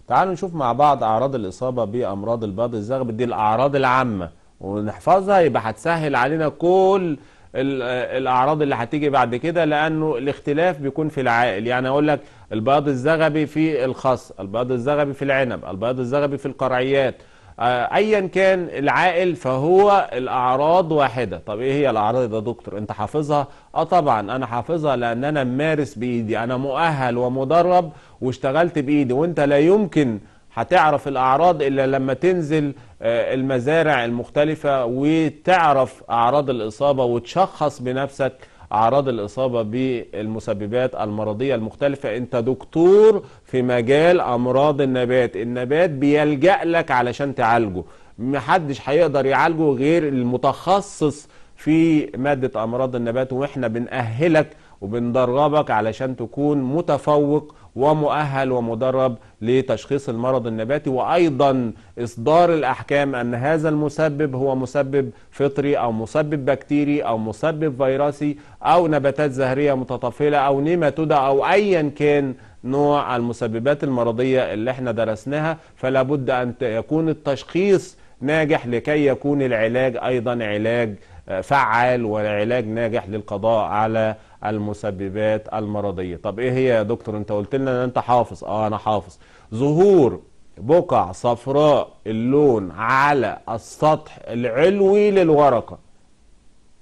تعالوا نشوف مع بعض أعراض الإصابة بأمراض البياض الزغب دي الأعراض العامة ونحفظها يبقى هتسهل علينا كل الأعراض اللي هتيجي بعد كده لأنه الاختلاف بيكون في العائل يعني أقول لك البياض الزغبي في الخص البياض الزغبي في العنب البياض الزغبي في القرعيات آه، ايا كان العائل فهو الاعراض واحده طب ايه هي الاعراض يا دكتور انت حافظها اه طبعا انا حافظها لان انا ممارس بايدي انا مؤهل ومدرب واشتغلت بايدي وانت لا يمكن هتعرف الاعراض الا لما تنزل آه، المزارع المختلفه وتعرف اعراض الاصابه وتشخص بنفسك اعراض الاصابه بالمسببات المرضيه المختلفه انت دكتور في مجال امراض النبات النبات بيلجا لك علشان تعالجه محدش هيقدر يعالجه غير المتخصص في ماده امراض النبات واحنا بنأهلك وبندربك علشان تكون متفوق ومؤهل ومدرب لتشخيص المرض النباتي وأيضا إصدار الأحكام أن هذا المسبب هو مسبب فطري أو مسبب بكتيري أو مسبب فيروسي أو نباتات زهرية متطفلة أو نيماتودا أو أيا كان نوع المسببات المرضية اللي احنا درسناها فلا بد أن يكون التشخيص ناجح لكي يكون العلاج أيضا علاج فعال وعلاج ناجح للقضاء على المسببات المرضية طب ايه هي يا دكتور انت قلت لنا ان انت حافظ اه انا حافظ ظهور بقع صفراء اللون على السطح العلوي للورقة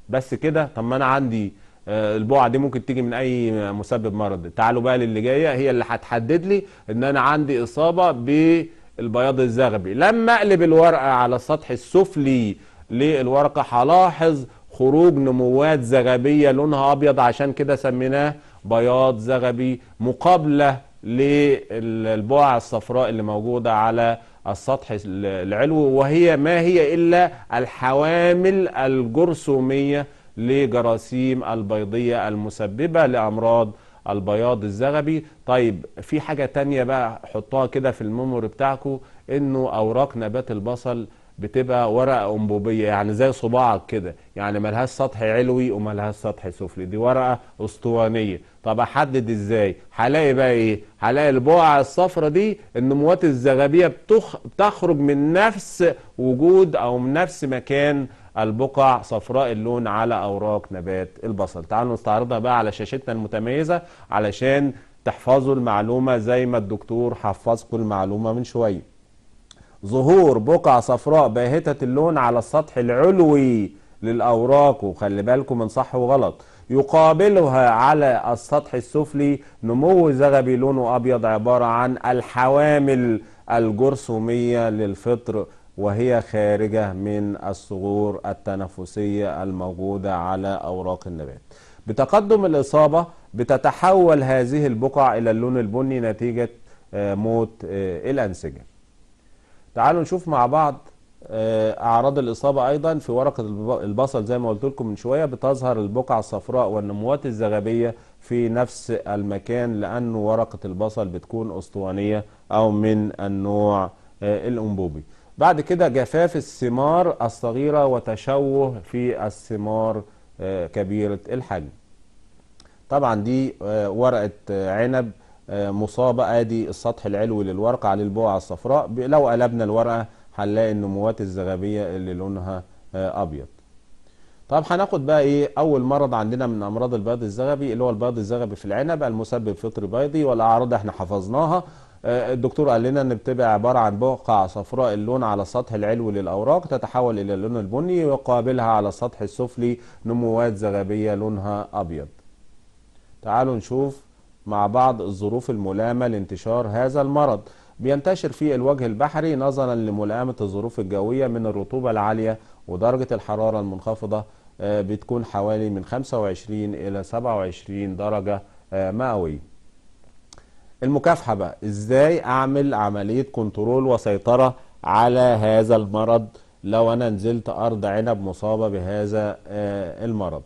بس كده طب ما انا عندي آه، البقعه دي ممكن تيجي من اي مسبب مرضي تعالوا بقى للي جايه هي اللي هتحدد لي ان انا عندي اصابه بالبياض الزغبي لما اقلب الورقه على السطح السفلي للورقه هلاحظ خروج نموات زغبيه لونها ابيض عشان كده سميناه بياض زغبي مقابله للبقع الصفراء اللي موجوده على السطح العلوي وهي ما هي الا الحوامل الجرثوميه لجراثيم البيضيه المسببه لامراض البياض الزغبي طيب في حاجه تانية بقى حطوها كده في الميموري بتاعكم انه اوراق نبات البصل بتبقى ورقه انبوبيه يعني زي صباعك كده يعني مالهاش سطح علوي ومالهاش سطح سفلي دي ورقه اسطوانيه طب احدد ازاي هلاقي بقى ايه هلاقي البقع الصفرة دي النموات الزغبيه بتخ... بتخرج من نفس وجود او من نفس مكان البقع صفراء اللون على اوراق نبات البصل تعالوا نستعرضها بقى على شاشتنا المتميزه علشان تحفظوا المعلومه زي ما الدكتور حفظكم المعلومه من شويه ظهور بقع صفراء باهتة اللون على السطح العلوي للأوراق وخلي بالكم من صح وغلط يقابلها على السطح السفلي نمو زغبي لونه أبيض عبارة عن الحوامل الجرثومية للفطر وهي خارجة من الصغور التنفسية الموجودة على أوراق النبات بتقدم الإصابة بتتحول هذه البقع إلى اللون البني نتيجة آه، موت آه، الأنسجة تعالوا نشوف مع بعض آه، اعراض الاصابه ايضا في ورقه البصل زي ما قلت لكم من شويه بتظهر البقع الصفراء والنموات الزغبيه في نفس المكان لأن ورقه البصل بتكون اسطوانيه او من النوع آه، الانبوبي بعد كده جفاف الثمار الصغيره وتشوه في الثمار آه، كبيره الحجم طبعا دي ورقه عنب مصابة ادي السطح العلوي للورقة على البقعة الصفراء لو قلبنا الورقة هنلاقي النموات الزغبية اللي لونها آه، ابيض طب هناخد بقى ايه اول مرض عندنا من امراض البيض الزغبي اللي هو البيض الزغبي في العنب المسبب فطري بيضي والاعراض احنا حفظناها آه، الدكتور قال لنا ان بتبقى عباره عن بقع صفراء اللون على السطح العلوي للاوراق تتحول الى اللون البني ويقابلها على السطح السفلي نموات زغبيه لونها ابيض تعالوا نشوف مع بعض الظروف الملائمة لانتشار هذا المرض بينتشر في الوجه البحري نظرا لملائمة الظروف الجوية من الرطوبة العالية ودرجة الحرارة المنخفضة آه، بتكون حوالي من 25 إلى 27 درجة آه، مئوية المكافحة بقى ازاي اعمل عملية كنترول وسيطرة على هذا المرض لو انا نزلت ارض عنب مصابة بهذا آه، المرض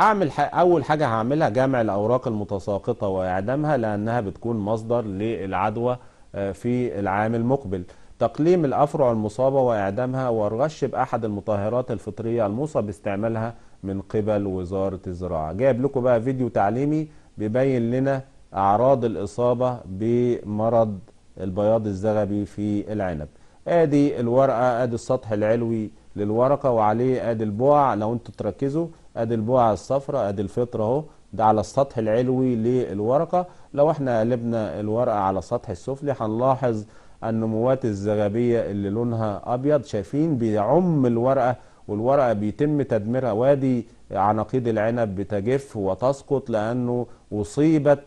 اعمل اول حاجه هعملها جمع الاوراق المتساقطه واعدامها لانها بتكون مصدر للعدوى آه، في العام المقبل تقليم الافرع المصابه واعدامها والغش باحد المطهرات الفطريه الموصى باستعمالها من قبل وزاره الزراعه جايب لكم بقى فيديو تعليمي بيبين لنا اعراض الاصابه بمرض البياض الزغبي في العنب ادي الورقه ادي السطح العلوي للورقه وعليه ادي البقع لو انتوا تركزوا ادي البقعه الصفراء ادي الفطره اهو ده على السطح العلوي للورقه لو احنا قلبنا الورقه على السطح السفلي هنلاحظ النموات الزغبيه اللي لونها ابيض شايفين بيعم الورقه والورقه بيتم تدميرها وادي عناقيد العنب بتجف وتسقط لانه اصيبت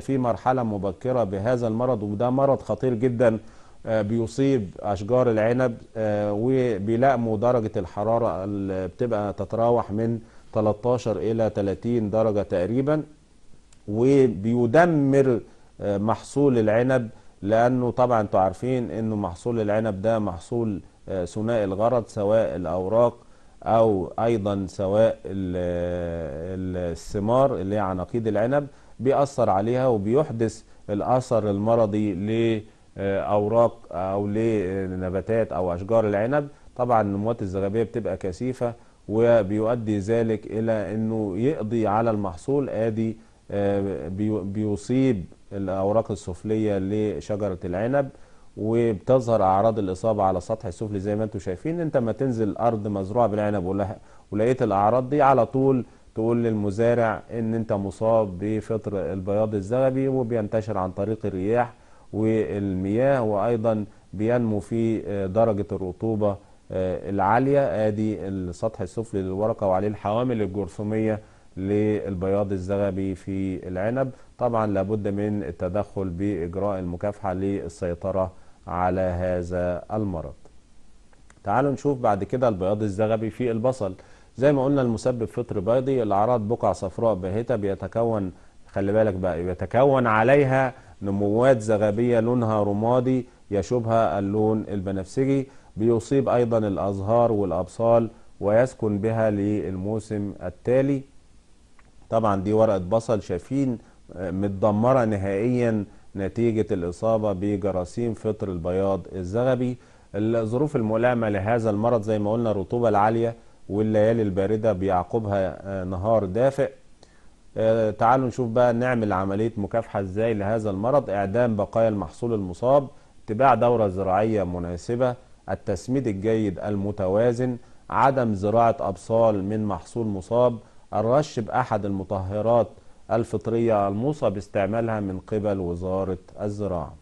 في مرحله مبكره بهذا المرض وده مرض خطير جدا آه، بيصيب اشجار العنب آه، وبيلاقموا درجه الحراره اللي بتبقى تتراوح من 13 إلى 30 درجة تقريبا وبيدمر آه، محصول العنب لأنه طبعا انتوا عارفين أنه محصول العنب ده محصول آه، ثنائي الغرض سواء الأوراق أو أيضا سواء آه، الثمار اللي هي عناقيد العنب بيأثر عليها وبيحدث الأثر المرضي لأوراق أو لنباتات أو أشجار العنب طبعا النموات الزغبية بتبقى كثيفة وبيؤدي ذلك إلى أنه يقضي على المحصول آدي آه، بيصيب الأوراق السفلية لشجرة العنب وبتظهر أعراض الإصابة على السطح السفلي زي ما أنتم شايفين أنت ما تنزل أرض مزروعة بالعنب ولقيت الأعراض دي على طول تقول للمزارع ان انت مصاب بفطر البياض الذهبي وبينتشر عن طريق الرياح والمياه وايضا بينمو في آه، درجه الرطوبه آه، العالية ادي السطح السفلي للورقة وعليه الحوامل الجرثومية للبياض الزغبي في العنب طبعا لابد من التدخل بإجراء المكافحة للسيطرة على هذا المرض تعالوا نشوف بعد كده البياض الزغبي في البصل زي ما قلنا المسبب فطر بيضي الاعراض بقع صفراء باهته بيتكون خلي بالك بقى بيتكون عليها نموات زغبيه لونها رمادي يشوبها اللون البنفسجي بيصيب أيضا الأزهار والأبصال ويسكن بها للموسم التالي طبعا دي ورقة بصل شافين آه، متدمرة نهائيا نتيجة الإصابة بجراثيم فطر البياض الزغبي الظروف الملائمة لهذا المرض زي ما قلنا الرطوبة العالية والليالي الباردة بيعقبها آه، نهار دافئ آه، تعالوا نشوف بقى نعمل عملية مكافحة ازاي لهذا المرض اعدام بقايا المحصول المصاب اتباع دورة زراعية مناسبة التسميد الجيد المتوازن عدم زراعة أبصال من محصول مصاب الرش بأحد المطهرات الفطرية الموصى باستعمالها من قبل وزارة الزراعة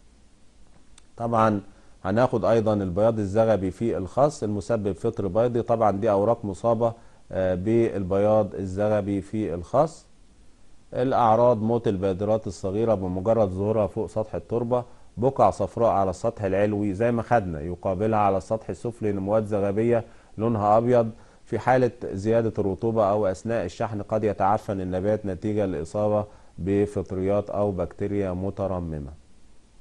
طبعا هناخد أيضا البياض الزغبي في الخاص المسبب فطر بيضي طبعا دي أوراق مصابة آه، بالبياض الزغبي في الخاص الأعراض موت البادرات الصغيرة بمجرد ظهورها فوق سطح التربة بقع صفراء على السطح العلوي زي ما خدنا يقابلها على السطح السفلي نموات زغبية لونها أبيض في حالة زيادة الرطوبة أو أثناء الشحن قد يتعفن النبات نتيجة لإصابة بفطريات أو بكتيريا مترممة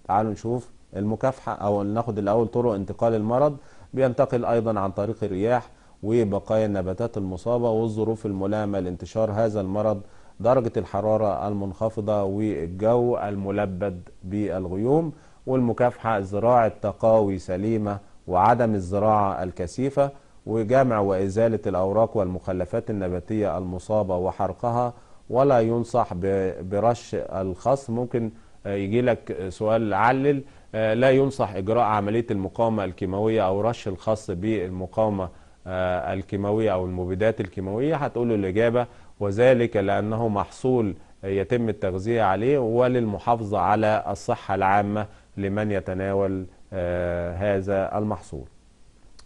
تعالوا نشوف المكافحة أو ناخد الأول طرق انتقال المرض بينتقل أيضا عن طريق الرياح وبقايا النباتات المصابة والظروف الملائمة لانتشار هذا المرض درجة الحرارة المنخفضة والجو الملبد بالغيوم والمكافحة زراعة تقاوي سليمة وعدم الزراعة الكثيفة وجمع وإزالة الأوراق والمخلفات النباتية المصابة وحرقها ولا ينصح برش الخص ممكن يجي لك سؤال علل آه، لا ينصح إجراء عملية المقاومة الكيماوية أو رش الخص بالمقاومة آه، الكيماوية أو المبيدات الكيماوية هتقول له الإجابة وذلك لأنه محصول يتم التغذية عليه وللمحافظة على الصحة العامة لمن يتناول آه، هذا المحصول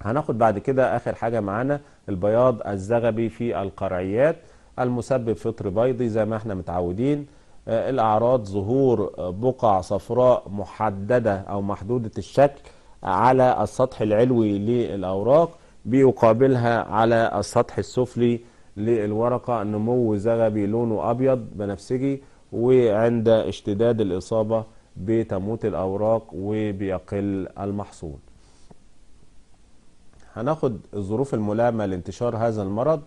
هناخد بعد كده آخر حاجة معانا البياض الزغبي في القرعيات المسبب فطر بيضي زي ما احنا متعودين آه، الأعراض ظهور بقع صفراء محددة أو محدودة الشكل على السطح العلوي للأوراق بيقابلها على السطح السفلي للورقة نمو زغبي لونه أبيض بنفسجي وعند اشتداد الإصابة بتموت الأوراق وبيقل المحصول هناخد الظروف الملائمة لانتشار هذا المرض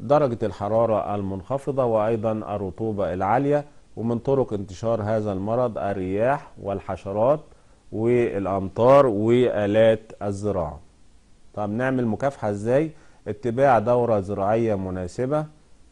درجة الحرارة المنخفضة وأيضا الرطوبة العالية ومن طرق انتشار هذا المرض الرياح والحشرات والأمطار وآلات الزراعة طب نعمل مكافحة ازاي؟ اتباع دورة زراعية مناسبة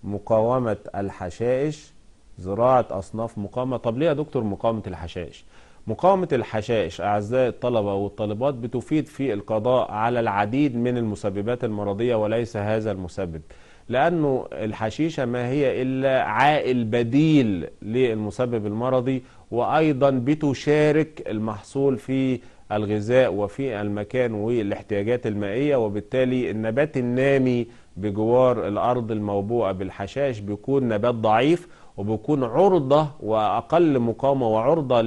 مقاومة الحشائش زراعة أصناف مقاومة طب ليه يا دكتور مقاومة الحشائش مقاومة الحشائش أعزائي الطلبة والطالبات بتفيد في القضاء على العديد من المسببات المرضية وليس هذا المسبب لأنه الحشيشة ما هي إلا عائل بديل للمسبب المرضي وأيضا بتشارك المحصول في الغذاء وفي المكان والاحتياجات المائية وبالتالي النبات النامي بجوار الأرض الموبوءة بالحشائش بيكون نبات ضعيف وبيكون عرضة وأقل مقاومة وعرضة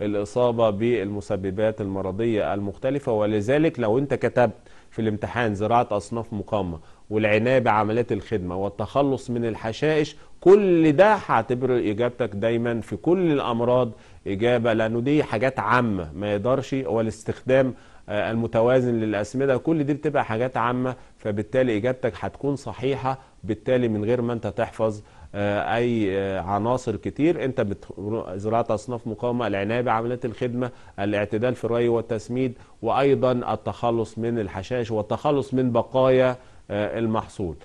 للإصابة بالمسببات المرضية المختلفة ولذلك لو أنت كتبت في الامتحان زراعة أصناف مقاومة والعناية بعمليات الخدمة والتخلص من الحشائش كل ده هعتبره إجابتك دايما في كل الأمراض إجابة لأنه دي حاجات عامة ما يقدرش هو الاستخدام آه، المتوازن للأسمدة كل دي بتبقى حاجات عامة فبالتالي إجابتك هتكون صحيحة بالتالي من غير ما أنت تحفظ آه، أي آه، عناصر كتير أنت زراعة أصناف مقاومة العناية بعملات الخدمة الاعتدال في الري والتسميد وأيضا التخلص من الحشائش والتخلص من بقايا المحصول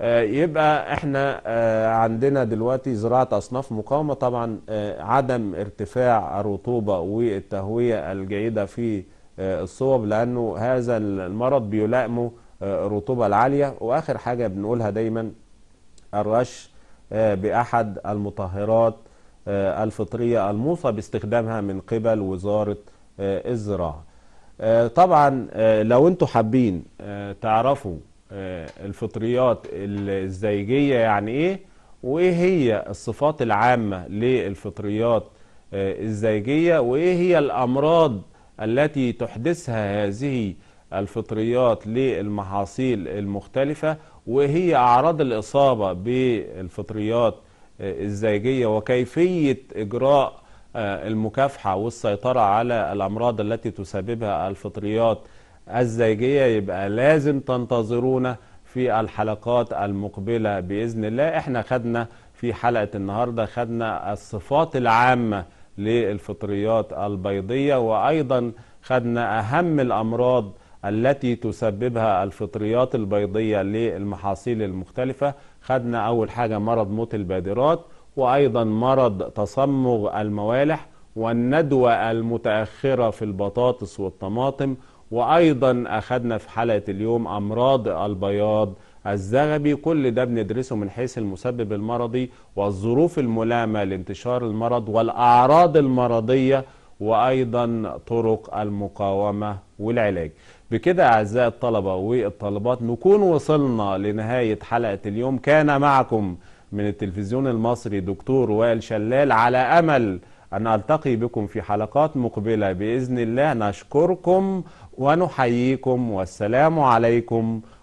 آه، يبقى احنا آه، عندنا دلوقتي زراعة أصناف مقاومة طبعا آه، عدم ارتفاع الرطوبة والتهوية الجيدة في الصوب لأنه هذا المرض بيلائمه الرطوبة العالية وآخر حاجة بنقولها دايما الرش بأحد المطهرات الفطرية الموصى باستخدامها من قبل وزارة الزراعة طبعا لو انتوا حابين تعرفوا آه، الفطريات الزيجية يعني ايه وايه هي الصفات العامة للفطريات آه، الزيجية وايه هي الامراض التي تحدثها هذه الفطريات للمحاصيل المختلفة وهي أعراض الإصابة بالفطريات آه، الزيجية وكيفية إجراء المكافحة والسيطرة على الأمراض التي تسببها الفطريات الزيجية يبقى لازم تنتظرونا في الحلقات المقبلة بإذن الله احنا خدنا في حلقة النهاردة خدنا الصفات العامة للفطريات البيضية وأيضا خدنا أهم الأمراض التي تسببها الفطريات البيضية للمحاصيل المختلفة خدنا أول حاجة مرض موت البادرات وأيضا مرض تصمغ الموالح والندوة المتأخرة في البطاطس والطماطم وايضا اخذنا في حلقه اليوم امراض البياض الزغبي كل ده بندرسه من حيث المسبب المرضي والظروف الملامه لانتشار المرض والاعراض المرضيه وايضا طرق المقاومه والعلاج بكده اعزائي الطلبه والطالبات نكون وصلنا لنهايه حلقه اليوم كان معكم من التلفزيون المصري دكتور وائل شلال على امل أن ألتقي بكم في حلقات مقبلة بإذن الله نشكركم ونحييكم والسلام عليكم